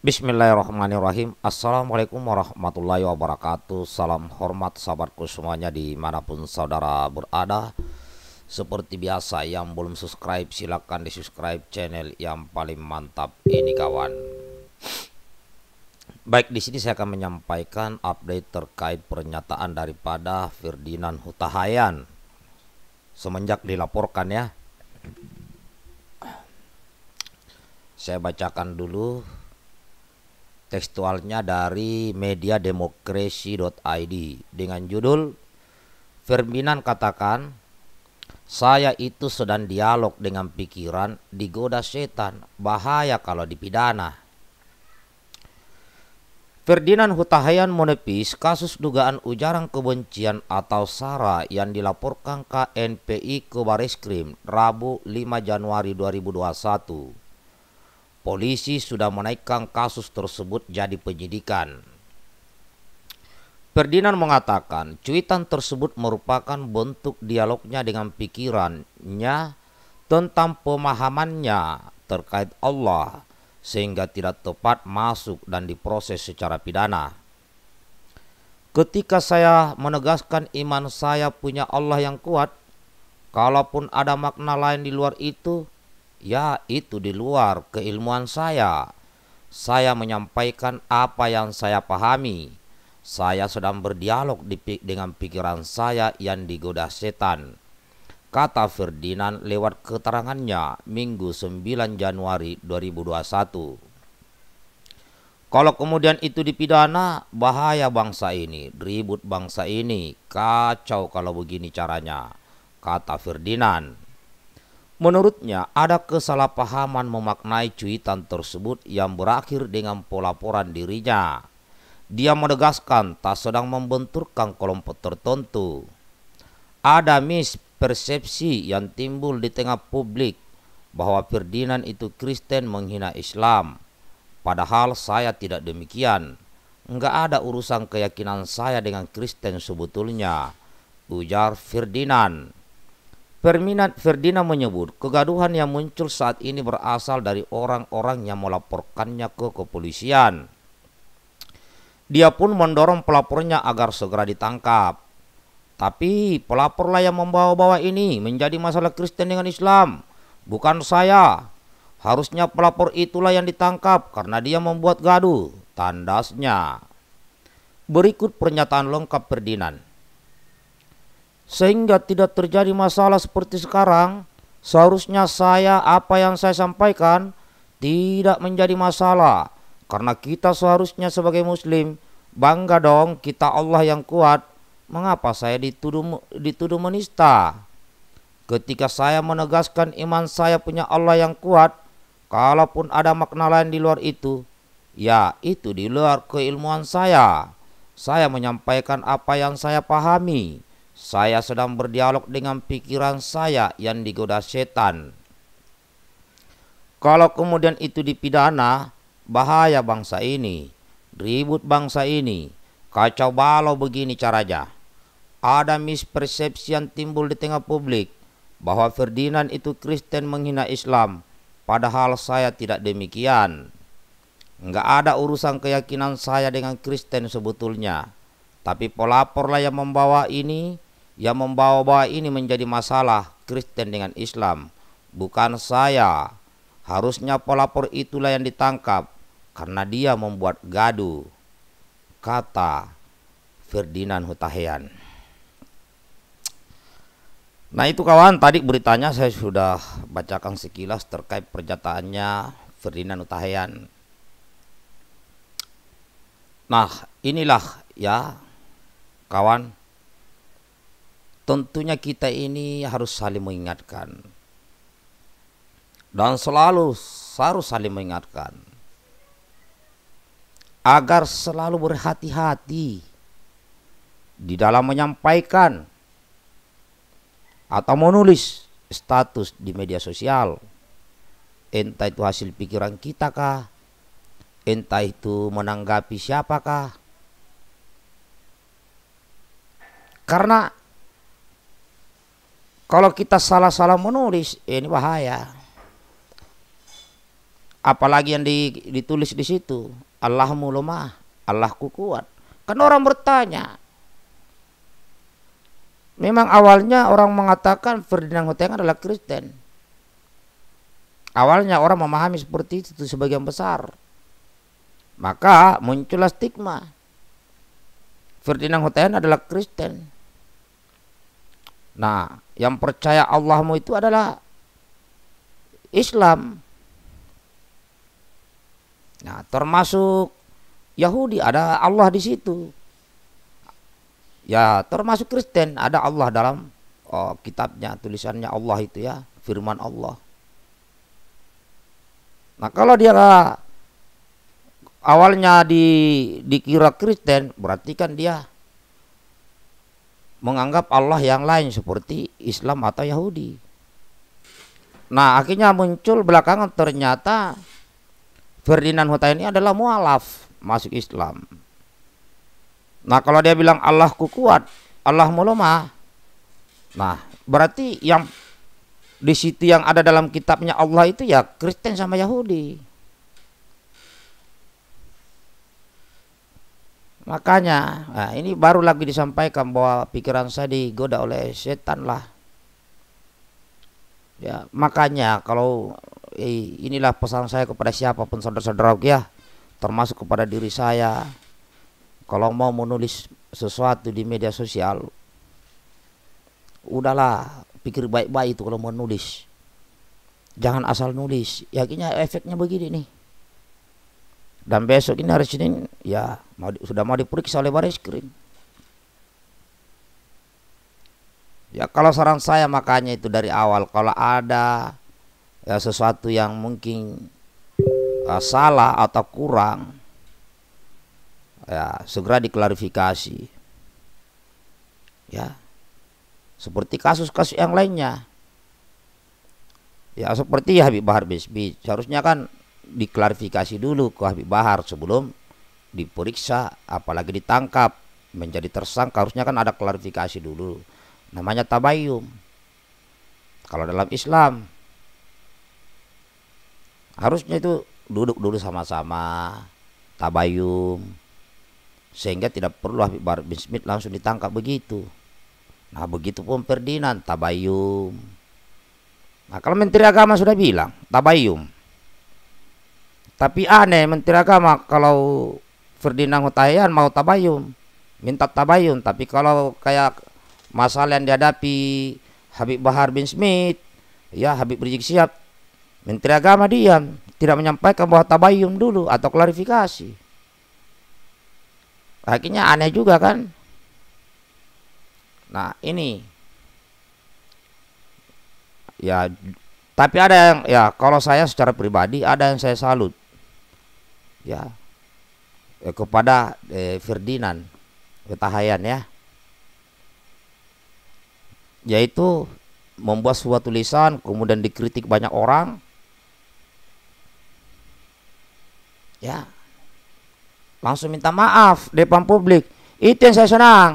Bismillahirrahmanirrahim Assalamualaikum warahmatullahi wabarakatuh Salam hormat sahabatku semuanya dimanapun saudara berada Seperti biasa yang belum subscribe silahkan di subscribe channel yang paling mantap ini kawan Baik di sini saya akan menyampaikan update terkait pernyataan daripada Ferdinand Hutahayan Semenjak dilaporkan ya Saya bacakan dulu tekstualnya dari media demokrasi.id dengan judul Firminan katakan saya itu sedang dialog dengan pikiran digoda setan bahaya kalau dipidana Ferdinand Hutahayan menepis kasus dugaan ujaran kebencian atau SARA yang dilaporkan KNPI ke Baris Krim Rabu 5 Januari 2021 polisi sudah menaikkan kasus tersebut jadi penyidikan. Ferdinand mengatakan cuitan tersebut merupakan bentuk dialognya dengan pikirannya tentang pemahamannya terkait Allah sehingga tidak tepat masuk dan diproses secara pidana. Ketika saya menegaskan iman saya punya Allah yang kuat, kalaupun ada makna lain di luar itu, Ya, itu di luar keilmuan saya. Saya menyampaikan apa yang saya pahami. Saya sedang berdialog di, dengan pikiran saya yang digoda setan. Kata Ferdinand lewat keterangannya Minggu 9 Januari 2021. Kalau kemudian itu dipidana, bahaya bangsa ini, ribut bangsa ini, kacau kalau begini caranya, kata Ferdinand. Menurutnya, ada kesalahpahaman memaknai cuitan tersebut yang berakhir dengan pelaporan dirinya. Dia menegaskan tak sedang membenturkan kelompok tertentu. Ada mispersepsi yang timbul di tengah publik bahwa Ferdinand itu Kristen menghina Islam. Padahal saya tidak demikian. Enggak ada urusan keyakinan saya dengan Kristen sebetulnya. Ujar Ferdinand. Ferdinand, Ferdinand menyebut kegaduhan yang muncul saat ini berasal dari orang-orang yang melaporkannya ke kepolisian. Dia pun mendorong pelapornya agar segera ditangkap. Tapi pelaporlah yang membawa-bawa ini menjadi masalah Kristen dengan Islam, bukan saya. Harusnya pelapor itulah yang ditangkap karena dia membuat gaduh, tandasnya. Berikut pernyataan lengkap Ferdinand sehingga tidak terjadi masalah seperti sekarang, seharusnya saya apa yang saya sampaikan tidak menjadi masalah karena kita seharusnya sebagai muslim bangga dong kita Allah yang kuat. Mengapa saya dituduh dituduh menista? Ketika saya menegaskan iman saya punya Allah yang kuat, kalaupun ada makna lain di luar itu, ya itu di luar keilmuan saya. Saya menyampaikan apa yang saya pahami saya sedang berdialog dengan pikiran saya yang digoda setan. Kalau kemudian itu dipidana, bahaya bangsa ini, ribut bangsa ini, kacau balau begini caranya. Ada mispersepsi yang timbul di tengah publik bahwa Ferdinand itu Kristen menghina Islam, padahal saya tidak demikian. Enggak ada urusan keyakinan saya dengan Kristen sebetulnya. Tapi pola pelaporlah yang membawa ini yang membawa-bawa ini menjadi masalah Kristen dengan Islam. Bukan saya. Harusnya pelapor itulah yang ditangkap karena dia membuat gaduh. Kata Ferdinand Hutahian. Nah itu kawan tadi beritanya saya sudah bacakan sekilas terkait pernyataannya Ferdinand Hutahian. Nah inilah ya kawan tentunya kita ini harus saling mengingatkan dan selalu harus saling mengingatkan agar selalu berhati-hati di dalam menyampaikan atau menulis status di media sosial entah itu hasil pikiran kita kah entah itu menanggapi siapakah karena kalau kita salah-salah menulis, eh, ini bahaya. Apalagi yang ditulis di situ, Allahmu lemah, Allahku kuat. Kan orang bertanya. Memang awalnya orang mengatakan Ferdinand Huteng adalah Kristen. Awalnya orang memahami seperti itu sebagian besar. Maka muncullah stigma. Ferdinand Hutahian adalah Kristen. Nah, yang percaya Allahmu itu adalah Islam. Nah, termasuk Yahudi ada Allah di situ. Ya, termasuk Kristen ada Allah dalam oh, kitabnya, tulisannya Allah itu ya, firman Allah. Nah, kalau dia awalnya di dikira Kristen, berarti kan dia menganggap Allah yang lain seperti Islam atau Yahudi. Nah akhirnya muncul belakangan ternyata Ferdinand Huta ini adalah mualaf masuk Islam. Nah kalau dia bilang Allah ku kuat, Allahmu lemah. Nah berarti yang di situ yang ada dalam kitabnya Allah itu ya Kristen sama Yahudi. Makanya, nah ini baru lagi disampaikan bahwa pikiran saya digoda oleh setan lah. Ya, makanya kalau eh, inilah pesan saya kepada siapapun saudara-saudara ya, termasuk kepada diri saya. Kalau mau menulis sesuatu di media sosial, udahlah pikir baik-baik itu kalau mau nulis. Jangan asal nulis. Yakinnya efeknya begini nih dan besok ini hari Senin ya mau di, sudah mau diperiksa oleh baris krim. Ya kalau saran saya makanya itu dari awal kalau ada ya, sesuatu yang mungkin uh, salah atau kurang ya segera diklarifikasi. Ya. Seperti kasus-kasus yang lainnya. Ya seperti ya Habib Bahar Bisbi Seharusnya kan diklarifikasi dulu ke Habib Bahar sebelum diperiksa apalagi ditangkap menjadi tersangka harusnya kan ada klarifikasi dulu namanya tabayum kalau dalam Islam harusnya itu duduk dulu sama-sama tabayum sehingga tidak perlu Habib Bahar bin Smith langsung ditangkap begitu nah begitu pun Ferdinand tabayum nah kalau Menteri Agama sudah bilang tabayum tapi aneh Menteri Agama kalau Ferdinand Hutayan mau tabayun, minta tabayun. Tapi kalau kayak masalah yang dihadapi Habib Bahar bin Smith, ya Habib Rizik Siap, Menteri Agama diam, tidak menyampaikan bahwa tabayun dulu atau klarifikasi. Akhirnya aneh juga kan? Nah ini ya tapi ada yang ya kalau saya secara pribadi ada yang saya salut ya eh, kepada eh, Ferdinand Ketahayan ya yaitu membuat sebuah tulisan kemudian dikritik banyak orang ya langsung minta maaf depan publik itu yang saya senang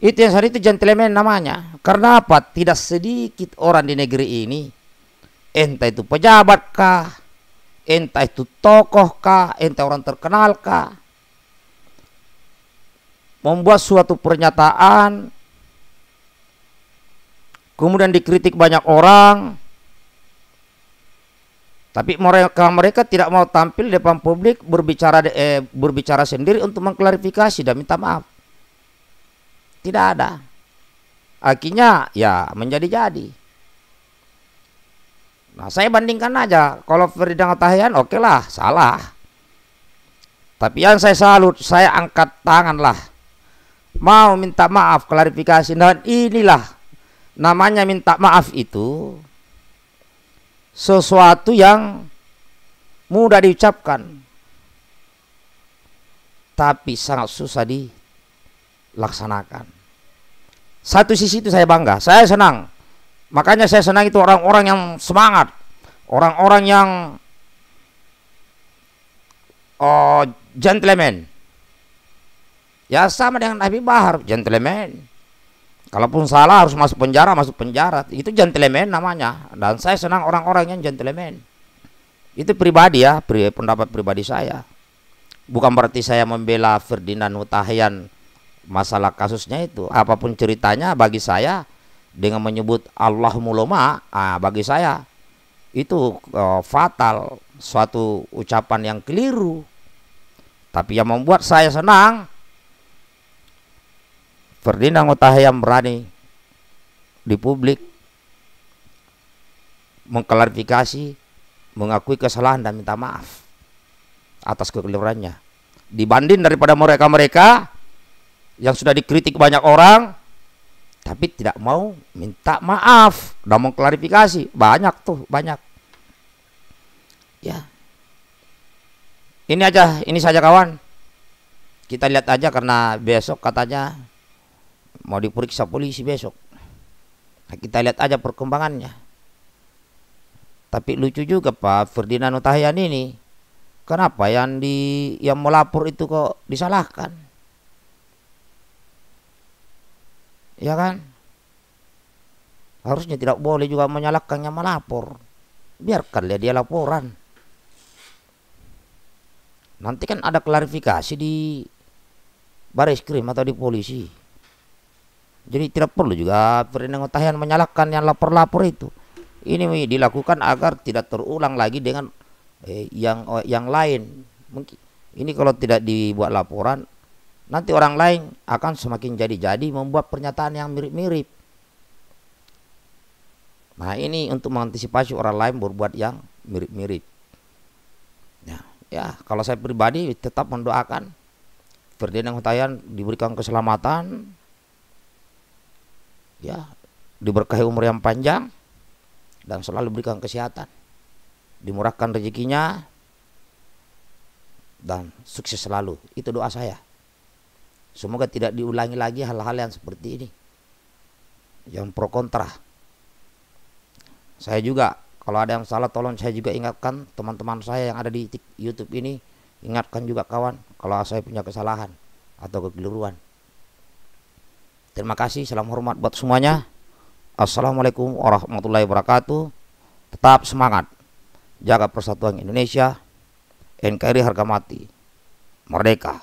itu yang saya itu gentleman namanya karena apa tidak sedikit orang di negeri ini entah itu pejabatkah entah itu tokoh kah, entah orang terkenal kah, membuat suatu pernyataan, kemudian dikritik banyak orang, tapi mereka mereka tidak mau tampil di depan publik berbicara eh, berbicara sendiri untuk mengklarifikasi dan minta maaf. Tidak ada. Akhirnya ya menjadi-jadi. Nah, saya bandingkan aja. Kalau Firdan Tahian, oke okay lah, salah. Tapi yang saya salut, saya angkat tangan lah. Mau minta maaf, klarifikasi. Dan inilah, namanya minta maaf itu sesuatu yang mudah diucapkan. Tapi sangat susah dilaksanakan. Satu sisi itu saya bangga, saya senang Makanya saya senang itu orang-orang yang semangat, orang-orang yang oh, gentleman. Ya sama dengan Nabi Bahar, gentleman. Kalaupun salah harus masuk penjara, masuk penjara. Itu gentleman namanya. Dan saya senang orang-orang yang gentleman. Itu pribadi ya, pri pendapat pribadi saya. Bukan berarti saya membela Ferdinand Hutahian masalah kasusnya itu. Apapun ceritanya bagi saya dengan menyebut Allah muloma ah, bagi saya itu uh, fatal suatu ucapan yang keliru tapi yang membuat saya senang Ferdinand Hutahayam berani di publik mengklarifikasi mengakui kesalahan dan minta maaf atas kekeliruannya dibanding daripada mereka-mereka yang sudah dikritik banyak orang tapi tidak mau minta maaf dan mau klarifikasi banyak tuh banyak ya ini aja ini saja kawan kita lihat aja karena besok katanya mau diperiksa polisi besok nah, kita lihat aja perkembangannya tapi lucu juga Pak Ferdinand Utahian ini kenapa yang di yang melapor itu kok disalahkan ya kan harusnya tidak boleh juga menyalahkan yang melapor biarkanlah dia laporan nanti kan ada klarifikasi di baris krim atau di polisi jadi tidak perlu juga perindang Hutahian menyalahkan yang lapor-lapor itu ini dilakukan agar tidak terulang lagi dengan eh, yang oh, yang lain mungkin ini kalau tidak dibuat laporan nanti orang lain akan semakin jadi-jadi membuat pernyataan yang mirip-mirip. Nah ini untuk mengantisipasi orang lain berbuat yang mirip-mirip. Ya, ya kalau saya pribadi tetap mendoakan Ferdinand Hutayan diberikan keselamatan, ya diberkahi umur yang panjang dan selalu diberikan kesehatan, dimurahkan rezekinya dan sukses selalu. Itu doa saya. Semoga tidak diulangi lagi hal-hal yang seperti ini. Yang pro kontra. Saya juga kalau ada yang salah tolong saya juga ingatkan teman-teman saya yang ada di YouTube ini ingatkan juga kawan kalau saya punya kesalahan atau kekeliruan. Terima kasih, salam hormat buat semuanya. Assalamualaikum warahmatullahi wabarakatuh. Tetap semangat. Jaga persatuan Indonesia. NKRI harga mati. Merdeka.